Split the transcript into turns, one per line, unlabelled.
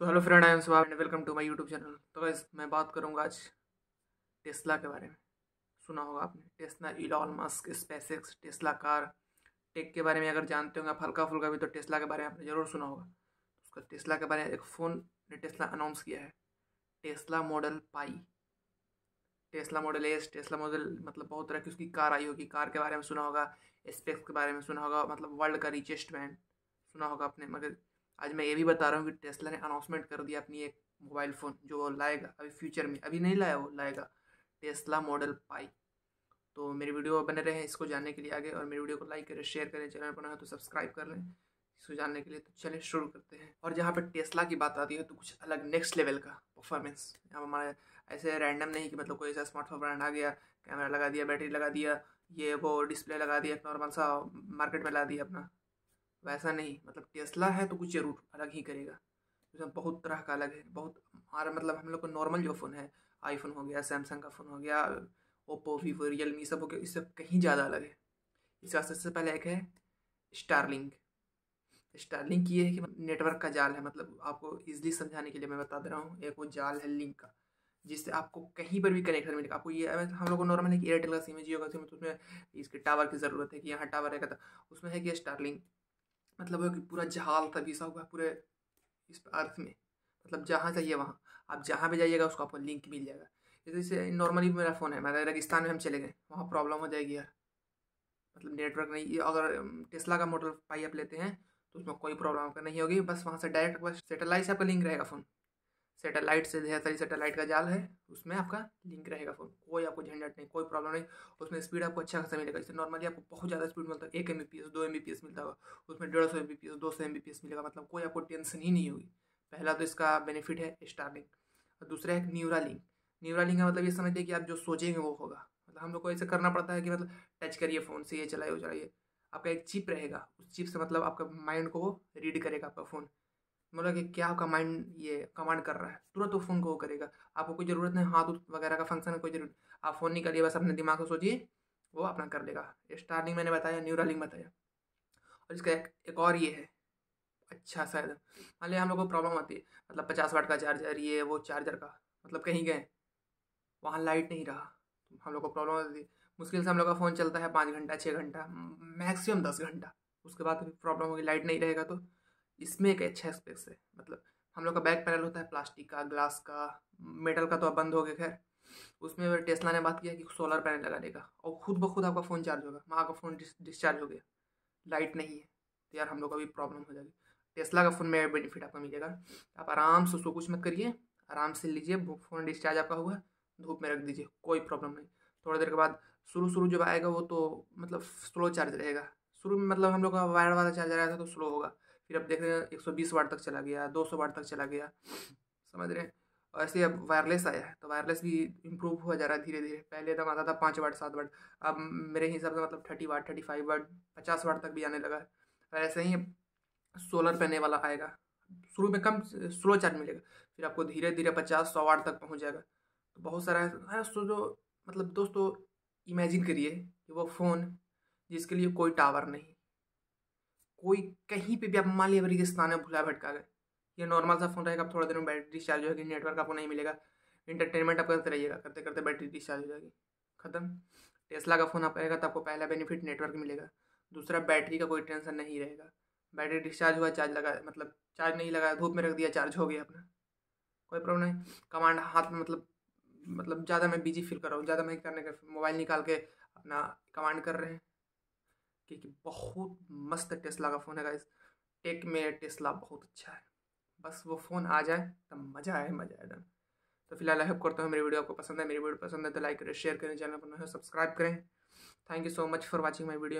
तो hello friend I am Subah and welcome to my YouTube channel तो guys मैं बात करूंगा आज टेस्ला के बारे में सुना होगा आपने Tesla Elon Musk SpaceX Tesla car tech के बारे में अगर जानते होंगे आप हल्का फुल्का भी तो टेस्ला के बारे में आपने ज़रूर सुना होगा उसका टेस्ला के बारे में एक फ़ोन ने टेस्ला अनाउंस किया है Tesla model Pi Tesla model S Tesla model मतलब बहुत तरह की उसकी कार आई होगी कार के बारे में सुना होगा स्पेक्स के बारे में सुना होगा मतलब वर्ल्ड का रिचेस्ट मैन सुना होगा आपने मगर आज मैं ये भी बता रहा हूँ कि टेस्ला ने अनाउंसमेंट कर दिया अपनी एक मोबाइल फ़ोन जो लाएगा अभी फ्यूचर में अभी नहीं लाया वो लाएगा टेस्ला मॉडल पाई तो मेरी वीडियो बने रहे इसको जानने के लिए आगे और मेरी वीडियो को लाइक करें शेयर करें चैनल पर ना तो सब्सक्राइब कर लें इसको जानने के लिए तो चलिए शुरू करते हैं और जहाँ पर टेस्ला की बात आती है तो कुछ अलग नेक्स्ट लेवल का परफॉर्मेंस यहाँ हमारा ऐसे रैंडम नहीं कि मतलब कोई ऐसा स्मार्टफोन ब्रांड आ गया कैमरा लगा दिया बैटरी लगा दिया ये वो डिस्प्ले लगा दिया नॉर्मल सा मार्केट में ला दिया अपना वैसा नहीं मतलब टेस्ला है तो कुछ जरूर अलग ही करेगा उसमें बहुत तरह का अलग है बहुत हमारा मतलब हम लोग को नॉर्मल जो फ़ोन है आईफोन हो गया सैमसंग का फ़ोन हो गया ओप्पो वीवो रियलमी सब हो गया इससे कहीं ज़्यादा अलग है इसका सबसे पहले एक है स्टारलिंक स्टारलिंक ये है कि नेटवर्क मतलब का जाल है मतलब आपको इजली समझाने के लिए मैं बता दे रहा हूँ एक वो जाल है लिंक का जिससे आपको कहीं पर भी कनेक्शन मिलेगा आपको ये हम लोग को नॉर्मल है कि एयरटेल का सिम है जियो का सिम है तो उसमें इसके टावर की ज़रूरत है कि यहाँ टावर था तो, उसमें है कि स्टारलिंक मतलब वो पूरा जहाल था घिसा हुआ है पूरे इस अर्थ में मतलब जहाँ चाहिए वहाँ आप जहाँ भी जाइएगा उसको आपको लिंक मिल जाएगा जैसे नॉर्मली मेरा फ़ोन है मेरा मतलब रेगिस्तान में हम चले गए वहाँ प्रॉब्लम हो जाएगी यार मतलब नेटवर्क नहीं अगर टेस्ला का मोटर पाई आप लेते हैं तो उसमें कोई प्रॉब्लम नहीं होगी बस वहाँ से डायरेक्ट बस सेटेलाइट से आपका लिंक रहेगा फ़ोन सेटेलाइट से ढेर सारी सेटेलाइट का जाल है उसमें आपका लिंक रहेगा फ़ोन कोई आपको झंझट नहीं कोई प्रॉब्लम नहीं उसमें स्पीड आपको अच्छा खासा मिलेगा इससे नॉर्मली आपको बहुत ज़्यादा स्पीड मिलता है एक एम दो एम मिलता होगा उसमें डेढ़ सौ एम दो सौ एम मिलेगा मतलब कोई आपको टेंशन ही नहीं होगी पहला तो इसका बेनिफिट है स्टार्टिंग और दूसरा है न्यूरा लिंक न्यूरा लिंक का मतलब ये हैं कि आप जो सोचेंगे वो होगा मतलब हम लोग को ऐसे करना पड़ता है कि मतलब टच करिए फ़ोन से ये चलाइए वो चलाइए आपका एक चिप रहेगा उस चिप से मतलब आपका माइंड को वो रीड करेगा आपका फ़ोन मतलब कि क्या आपका माइंड ये कमांड कर रहा है तुरंत वो फ़ोन को वो करेगा आपको कोई ज़रूरत नहीं हाथ वगैरह का फंक्शन कोई ज़रूरत आप फ़ोन नहीं करिए बस अपने दिमाग को सोचिए वो अपना कर लेगा स्टार्टिंग मैंने बताया न्यूरालिंग बताया और इसका एक, एक और ये है अच्छा सा मान लिया हम लोग को प्रॉब्लम आती है मतलब पचास वाट का चार्जर ये वो चार्जर का मतलब कहीं गए वहाँ लाइट नहीं रहा तो हम लोग को प्रॉब्लम आती है मुश्किल से हम लोग का फ़ोन चलता है पाँच घंटा छः घंटा मैक्सिमम दस घंटा उसके बाद प्रॉब्लम होगी लाइट नहीं रहेगा तो इसमें एक अच्छा स्पेस है मतलब हम लोग का बैक पैनल होता है प्लास्टिक का ग्लास का मेटल का तो अब बंद हो गया खैर उसमें टेस्ला ने बात किया कि सोलर पैनल लगाने का और खुद ब खुद आपका फ़ोन चार्ज होगा वहाँ का फ़ोन डिस्चार्ज हो गया लाइट नहीं है तो यार हम लोग का भी प्रॉब्लम हो जाएगी टेस्ला का फ़ोन में बेनिफिट आपको मिलेगा आप आराम से उसको कुछ मत करिए आराम से लीजिए फ़ोन डिस्चार्ज आपका हुआ धूप में रख दीजिए कोई प्रॉब्लम नहीं थोड़ी देर के बाद शुरू शुरू जब आएगा वो तो मतलब स्लो चार्ज रहेगा शुरू में मतलब हम लोग का वायर वाला चार्जर आया था तो स्लो होगा फिर अब देख रहे हैं एक सौ बीस वाट तक चला गया दो सौ वाट तक चला गया समझ रहे हैं और ऐसे अब वायरलेस आया है तो वायरलेस भी इम्प्रूव हुआ जा रहा है धीरे धीरे पहले तो आता था पाँच वाट सात वाट अब मेरे हिसाब से मतलब thirty watt thirty five watt पचास वाट तक भी आने लगा है और ऐसे ही सोलर पैनल वाला आएगा शुरू में कम स्लो चार्ज मिलेगा फिर आपको धीरे धीरे पचास सौ वाट तक पहुँच जाएगा तो बहुत सारा है जो मतलब दोस्तों इमेजिन करिए कि वो फ़ोन जिसके लिए कोई टावर नहीं कोई कहीं पे भी आप मान लिया रेगिस्तान में भूला भटका गए ये नॉर्मल सा फ़ोन रहेगा आप थोड़ा देर में बैटरी डिस्चार्ज होगी नेटवर्क आपको नहीं मिलेगा इंटरटेनमेंट आप करते रहिएगा करते करते बैटरी डिस्चार्ज हो जाएगी खत्म टेस्ला का फ़ोन आप रहेगा तो आपको पहला बेनिफिट नेटवर्क मिलेगा दूसरा बैटरी का कोई टेंशन नहीं रहेगा बैटरी डिस्चार्ज हुआ चार्ज लगा मतलब चार्ज नहीं लगाया धूप में रख दिया चार्ज हो गया अपना कोई प्रॉब्लम नहीं कमांड हाथ में मतलब मतलब ज़्यादा मैं बिजी फील कर रहा हूँ ज़्यादा मैं करने का कर, मोबाइल निकाल के अपना कमांड कर रहे हैं क्योंकि बहुत मस्त टेस्ला का फ़ोन है गाइस टेक में टेस्ला बहुत अच्छा है बस वो फ़ोन आ जाए तब मज़ा आए मज़ा आए तो फिलहाल आई होप करता हूँ मेरी वीडियो आपको पसंद है मेरी वीडियो पसंद है तो लाइक करें शेयर करें चैनल पर सब्सक्राइब करें thank you so much for watching my video